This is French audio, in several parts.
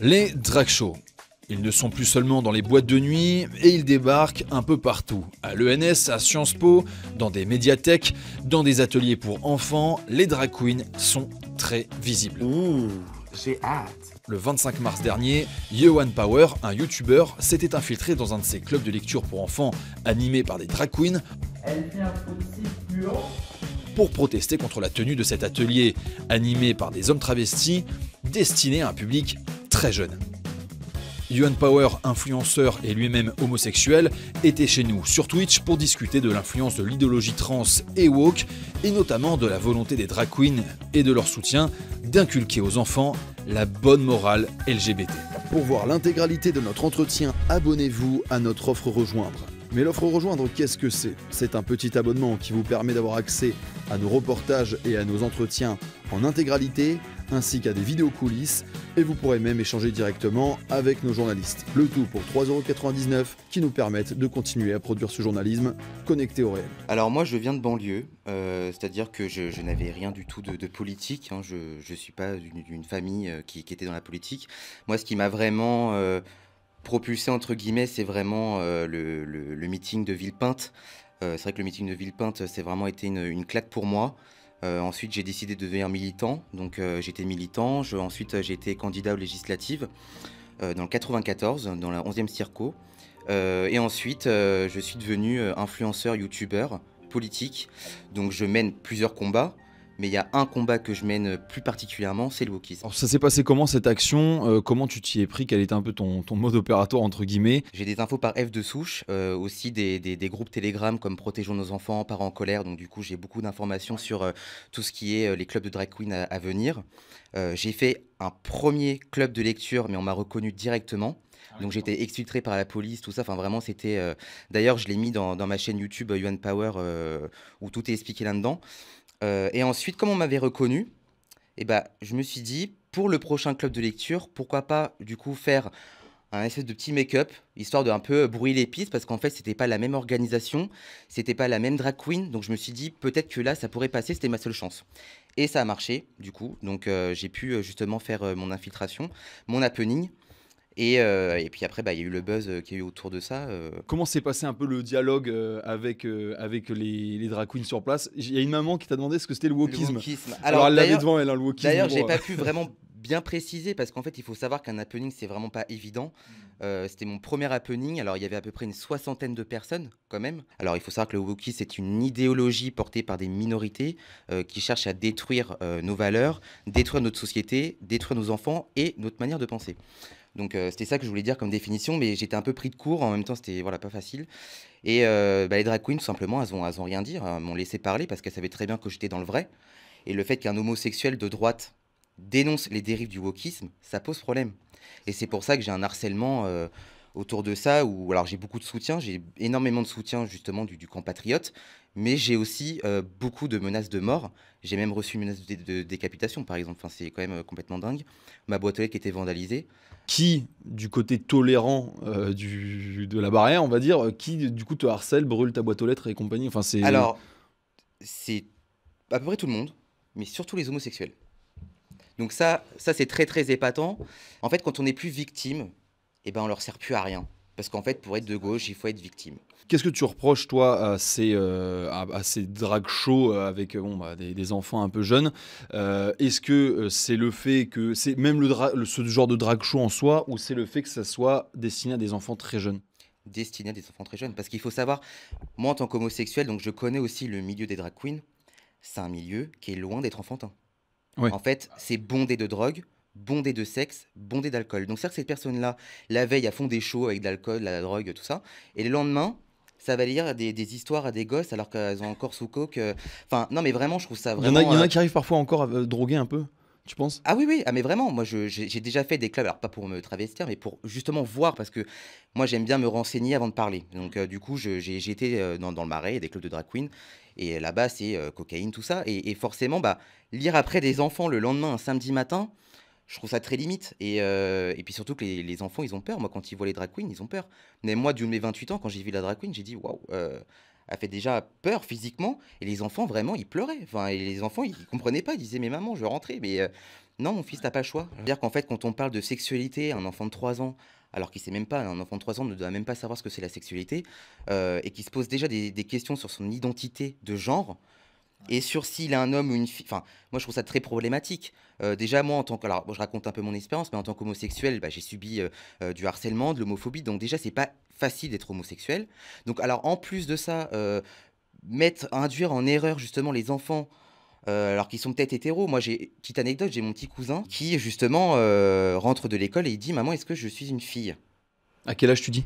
Les drag shows. Ils ne sont plus seulement dans les boîtes de nuit et ils débarquent un peu partout. À l'ENS, à Sciences Po, dans des médiathèques, dans des ateliers pour enfants, les drag queens sont très visibles. Ouh, j'ai hâte. Le 25 mars dernier, Yohan Power, un youtubeur, s'était infiltré dans un de ses clubs de lecture pour enfants animés par des drag queens. Elle pour protester contre la tenue de cet atelier animé par des hommes travestis destiné à un public jeune. Yuan Power, influenceur et lui-même homosexuel, était chez nous sur Twitch pour discuter de l'influence de l'idéologie trans et woke, et notamment de la volonté des drag queens et de leur soutien d'inculquer aux enfants la bonne morale LGBT. Pour voir l'intégralité de notre entretien, abonnez-vous à notre offre Rejoindre. Mais l'offre Rejoindre, qu'est-ce que c'est C'est un petit abonnement qui vous permet d'avoir accès à nos reportages et à nos entretiens en intégralité ainsi qu'à des vidéos coulisses, et vous pourrez même échanger directement avec nos journalistes. Le tout pour 3,99€ qui nous permettent de continuer à produire ce journalisme connecté au réel. Alors moi je viens de banlieue, euh, c'est-à-dire que je, n'avais rien du tout de, politique, hein. je ne suis pas d'une famille euh, qui, qui, était dans la politique. Moi ce qui m'a vraiment... Euh, propulsé entre guillemets, c'est vraiment le, le, meeting de Villepinte. c'est vrai que le meeting de Villepinte, c'est vraiment été une claque pour moi. Euh, ensuite, j'ai décidé de devenir militant. Donc, euh, j'étais militant. ensuite, euh, j'ai été candidat aux législatives dans le 94, dans la 11e circo. et ensuite, je suis devenu influenceur, youtubeur, politique. Donc, je mène plusieurs combats mais il y a un combat que je mène plus particulièrement, c'est le wokisme. Alors, ça s'est passé comment cette action euh, Comment tu t'y es pris Quel était un peu ton, mode opératoire entre guillemets J'ai des infos par F de souche, euh, aussi des, groupes Telegram comme Protégeons nos enfants, Parents en colère, donc du coup j'ai beaucoup d'informations sur euh, tout ce qui est les clubs de drag queen à, venir. j'ai fait un premier club de lecture, mais on m'a reconnu directement. Ah donc j'étais exfiltré par la police, tout ça. Enfin vraiment, c'était. D'ailleurs, je l'ai mis dans, ma chaîne YouTube Yuan Power où tout est expliqué là-dedans. Euh, et ensuite, comme on m'avait reconnu, eh ben, je me suis dit, pour le prochain club de lecture, pourquoi pas du coup faire un essai de petit make-up, histoire de un peu brouiller les pistes, parce qu'en fait, n'était pas la même organisation, c'était pas la même drag queen, donc je me suis dit, peut-être que là, ça pourrait passer, c'était ma seule chance. Et ça a marché, du coup, donc euh, j'ai pu euh, justement faire mon infiltration, mon happening, euh, et, puis après, bah, il y a eu le buzz euh, qui a eu autour de ça. Euh. Comment s'est passé un peu le dialogue avec, avec les, les, drag queens sur place Il y a une maman qui t'a demandé ce que c'était le wokisme. Alors, Alors, elle l'avait devant elle, hein, le wokisme. D'ailleurs, j'ai pas pu vraiment bien préciser parce qu'en fait, il faut savoir qu'un happening, c'est vraiment pas évident. Mm. c'était mon premier happening. Alors, il y avait à peu près une soixantaine de personnes, quand même. Alors, il faut savoir que le wokisme, c'est une idéologie portée par des minorités qui cherchent à détruire nos valeurs, détruire notre société, détruire nos enfants et notre manière de penser. Donc euh, c'était ça que je voulais dire comme définition, mais j'étais un peu pris de court, en même temps c'était voilà, pas facile. Et euh, bah, les drag queens, tout simplement, elles ont, elles ont rien dire, elles hein, m'ont laissé parler parce qu'elles savaient très bien que j'étais dans le vrai. Et le fait qu'un homosexuel de droite dénonce les dérives du wokisme, ça pose problème. Et c'est pour ça que j'ai un harcèlement euh, autour de ça, où alors j'ai beaucoup de soutien, j'ai énormément de soutien justement du, du camp patriote, mais j'ai aussi euh, beaucoup de menaces de mort. J'ai même reçu une menace de, décapitation, par exemple. Enfin, c'est quand même euh, complètement dingue. Ma boîte aux lettres qui était vandalisée. Qui, du côté tolérant euh, de la barrière, on va dire, qui, du coup, te harcèle, brûle ta boîte aux lettres et compagnie enfin, c'est... Alors, c'est à peu près tout le monde, mais surtout les homosexuels. Donc ça, ça c'est très, très épatant. En fait, quand on n'est plus victime, eh ben, on leur sert plus à rien. Parce qu'en fait, pour être de gauche, il faut être victime. Qu'est-ce que tu reproches, toi, à ces, euh, à, ces drag shows euh, avec euh, bah, des, enfants un peu jeunes euh, Est-ce que c'est le fait que c'est même le, ce genre de drag show en soi ou c'est le fait que ça soit destiné à des enfants très jeunes Destiné à des enfants très jeunes. Parce qu'il faut savoir, moi, en tant qu'homosexuel, donc je connais aussi le milieu des drag queens, c'est un milieu qui est loin d'être enfantin. En fait, c'est bondé de drogue, bondé de sexe, bondé d'alcool. Donc cest que cette personne-là, la veille, à fond des shows avec de l'alcool, de la drogue, tout ça, et le lendemain, ça va lire des, histoires à des gosses alors qu'elles ont encore sous coke. Euh, enfin, non, mais vraiment, je trouve ça vraiment. Il y en a, euh, qui arrivent parfois encore à euh, droguer un peu. Tu penses Ah oui, oui, ah, mais vraiment, moi j'ai déjà fait des clubs, alors pas pour me travestir, mais pour justement voir, parce que moi j'aime bien me renseigner avant de parler. Donc du coup, j'ai été dans, le marais, des clubs de drag queen, et là-bas c'est cocaïne, tout ça. Et, forcément, bah, lire après des enfants le lendemain, un samedi matin, je trouve ça très limite. Et, euh, et puis surtout que les, enfants, ils ont peur. Moi, quand ils voient les drag queens, ils ont peur. Mais moi, du mes 28 ans, quand j'ai vu la drag queen, j'ai dit waouh, euh, elle fait déjà peur physiquement. Et les enfants, vraiment, ils pleuraient. Enfin, et les enfants, ils, comprenaient pas. Ils disaient mais maman, je veux rentrer. Mais euh, non, mon fils, t'as pas le choix. C'est-à-dire qu'en fait, quand on parle de sexualité, un enfant de 3 ans, alors qu'il sait même pas, un enfant de 3 ans ne doit même pas savoir ce que c'est la sexualité, et qui se pose déjà des, questions sur son identité de genre, et sur s'il a un homme ou une fille. Enfin, moi, je trouve ça très problématique. Euh, déjà, moi, en tant que. Alors, je raconte un peu mon expérience, mais en tant qu'homosexuel, bah, j'ai subi euh, euh, du harcèlement, de l'homophobie. Donc, déjà, c'est pas facile d'être homosexuel. Donc, alors, en plus de ça, mettre, induire en erreur, justement, les enfants. alors qu'ils sont peut-être hétéros. Moi, j'ai petite anecdote, j'ai mon petit cousin qui justement rentre de l'école et il dit maman, est-ce que je suis une fille À quel âge tu dis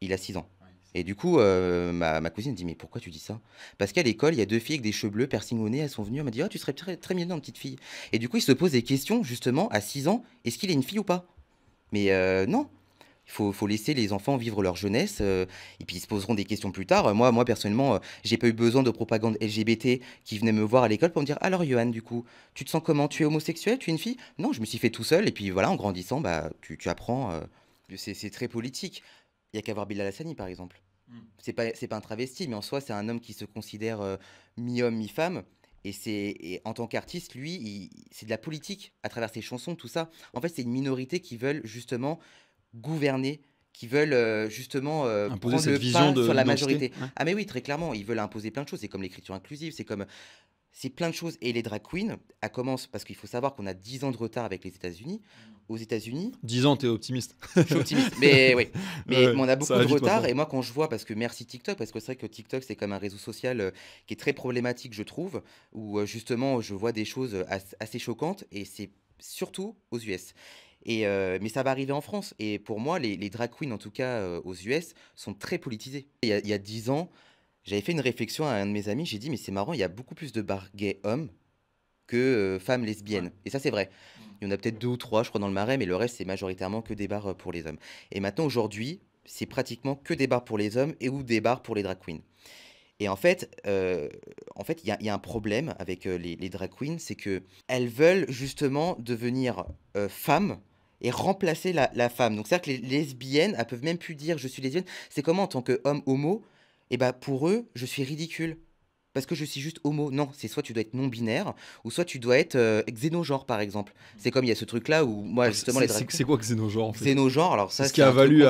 Il a 6 ans. Et du coup, euh, ma, ma, cousine dit Mais pourquoi tu dis ça Parce qu'à l'école, il y a deux filles avec des cheveux bleus, piercing au nez, elles sont venues, m'ont dit oh, tu serais très, très mignonne, petite fille. Et du coup, il se pose des questions, justement, à 6 ans est-ce qu'il est une fille ou pas Mais euh, non il faut, laisser les enfants vivre leur jeunesse, euh, et puis ils se poseront des questions plus tard. Moi, moi personnellement, j'ai pas eu besoin de propagande LGBT qui venait me voir à l'école pour me dire Alors, Johan, du coup, tu te sens comment Tu es homosexuel Tu es une fille Non, je me suis fait tout seul, et puis voilà, en grandissant, bah, tu, tu apprends. c'est très politique. Il y a qu'à voir Bilal Hassani, par exemple. Hmm. C'est pas, pas un travesti, mais en soi, c'est un homme qui se considère euh, mi-homme, mi-femme. Et, c'est en tant qu'artiste, lui, c'est de la politique à travers ses chansons, tout ça. En fait, c'est une minorité qui veulent justement gouverner, qui veulent euh, justement euh, imposer vision de, sur la majorité. ah mais oui, très clairement, ils veulent imposer plein de choses. C'est comme l'écriture inclusive, c'est comme c'est plein de choses. Et les drag queens, à commence, parce qu'il faut savoir qu'on a 10 ans de retard avec les États-Unis. Aux États-Unis. 10 ans, t'es optimiste. Je suis optimiste, mais oui. Mais, on a beaucoup de retard. Et moi, quand je vois, parce que merci TikTok, parce que c'est vrai que TikTok, c'est comme un réseau social euh, qui est très problématique, je trouve, où euh, justement, je vois des choses euh, assez choquantes. Et c'est surtout aux US. Et, mais ça va arriver en France. Et pour moi, les, drag queens, en tout cas aux US, sont très politisés. Il il y a 10 ans, j'avais fait une réflexion à un de mes amis, j'ai dit, mais c'est marrant, il y a beaucoup plus de bars gays hommes que euh, femmes lesbiennes. Et ça, c'est vrai. Il y en a peut-être deux ou trois, je crois, dans le marais, mais le reste, c'est majoritairement que des bars euh, pour les hommes. Et maintenant, aujourd'hui, c'est pratiquement que des bars pour les hommes et ou des bars pour les drag queens. Et en fait, euh, en fait, il y, a un problème avec les, drag queens, c'est que elles veulent justement devenir femmes et remplacer la, femme. Donc c'est-à-dire que les lesbiennes, elles peuvent même plus dire je suis lesbienne. C'est comment en tant qu'homme homo, et eh bah pour eux, je suis ridicule. Parce que je suis juste homo. Non, c'est soit tu dois être non-binaire, ou soit tu dois être euh, xénogène xénogenre, par exemple. C'est comme il y a ce truc-là où moi, ah, justement, les C'est quoi xénogenre en fait Xénogène. alors ça, c'est ce, euh, qui a valu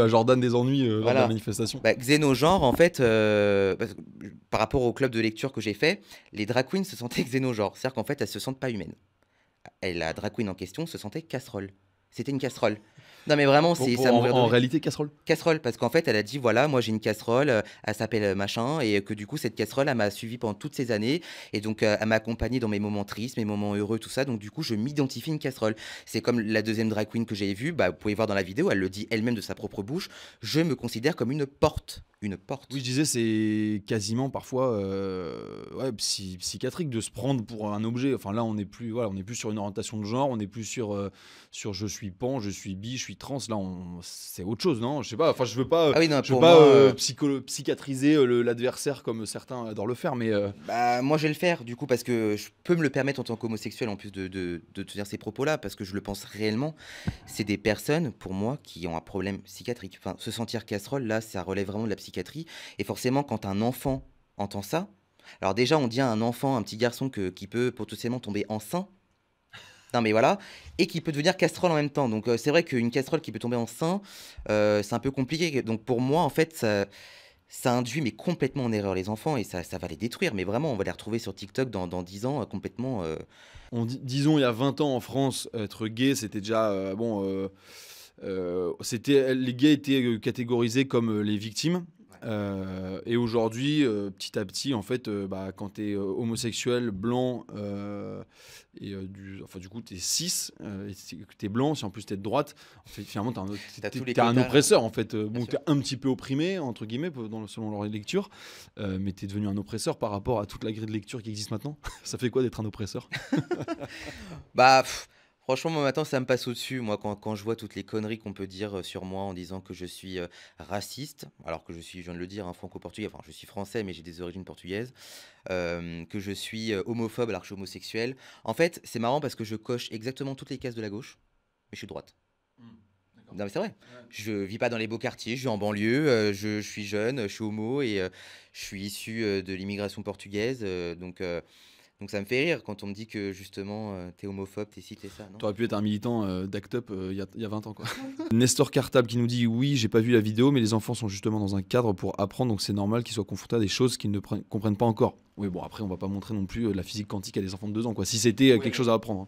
à... ce Jordan des ennuis euh, lors de la manifestation. Bah, en fait, par rapport au club de lecture que j'ai fait, les drag queens se sentaient xénogènes. C'est-à-dire qu'en fait, elles se sentent pas humaines. Et la drag queen en question se sentait casserole. C'était une casserole. Non, mais vraiment, c'est ça. En, réalité, casserole Casserole, parce qu'en fait, elle a dit voilà, moi j'ai une casserole, euh, elle s'appelle euh, machin, et que du coup, cette casserole, elle m'a suivi pendant toutes ces années, et donc euh, elle m'a accompagné dans mes moments tristes, mes moments heureux, tout ça. Donc du coup, je m'identifie une casserole. C'est comme la deuxième drag queen que j'ai vue, bah, vous pouvez voir dans la vidéo, elle le dit elle-même de sa propre bouche je me considère comme une porte une porte. Oui, je disais, c'est quasiment parfois euh, psychiatrique de se prendre pour un objet. Enfin, là, on n'est plus, voilà, on plus sur une orientation de genre, on n'est plus sur, euh, sur je suis pan, je suis bi, je suis trans. Là, c'est autre chose, non Je sais pas. Enfin, je veux pas, ah je veux pas euh, psychiatriser l'adversaire comme certains adorent le faire, mais. Bah, moi, je vais le faire, du coup, parce que je peux me le permettre en tant qu'homosexuel, en plus de, de, de tenir ces propos-là, parce que je le pense réellement. C'est des personnes, pour moi, qui ont un problème psychiatrique. Enfin, se sentir casserole, là, ça relève vraiment de la psychiatrie et forcément, quand un enfant entend ça, alors déjà, on dit à un enfant, un petit garçon que, qui peut potentiellement tomber enceint. Non mais voilà, et qui peut devenir casserole en même temps. Donc euh, c'est vrai qu'une casserole qui peut tomber enceinte, euh, c'est un peu compliqué. Donc pour moi, en fait, ça, induit mais complètement en erreur les enfants et ça, va les détruire. Mais vraiment, on va les retrouver sur TikTok dans, dans 10 ans euh, complètement... On disons, il y a 20 ans en France, être gay, c'était déjà... bon, c'était, les gays étaient catégorisés comme les victimes. Euh, et aujourd'hui, euh, petit à petit, en fait, euh, bah, quand tu es homosexuel, blanc, et du, enfin, du coup, tu es 6, tu es blanc, si en plus tu es de droite, finalement, tu es, un oppresseur, en fait. bon, tu es un petit peu opprimé, entre guillemets, dans, selon leur lecture, mais tu es devenu un oppresseur par rapport à toute la grille de lecture qui existe maintenant. Ça fait quoi d'être un oppresseur Bah, Franchement, moi maintenant, ça me passe au-dessus. Moi, quand, je vois toutes les conneries qu'on peut dire euh, sur moi en disant que je suis euh, raciste, alors que je suis, je viens de le dire, un hein, franco-portugais, enfin, je suis français, mais j'ai des origines portugaises, euh, que je suis homophobe alors que je suis homosexuel. En fait, c'est marrant parce que je coche exactement toutes les cases de la gauche, mais je suis droite. Mmh, non mais c'est vrai, Je je vis pas dans les beaux quartiers, je vis en banlieue, je, je, suis jeune, je suis homo et je suis issu de l'immigration portugaise, donc donc ça me fait rire quand on me dit que justement euh, t'es homophobe, t'es ci, t'es ça. T'aurais pu être un militant euh, d'ACT UP euh, il y, a 20 ans quoi. Nestor Cartable qui nous dit oui, j'ai pas vu la vidéo, mais les enfants sont justement dans un cadre pour apprendre, donc c'est normal qu'ils soient confrontés à des choses qu'ils ne comprennent pas encore. Oui, bon, après on va pas montrer non plus la physique quantique à des enfants de 2 ans quoi, si c'était quelque chose à apprendre. Hein.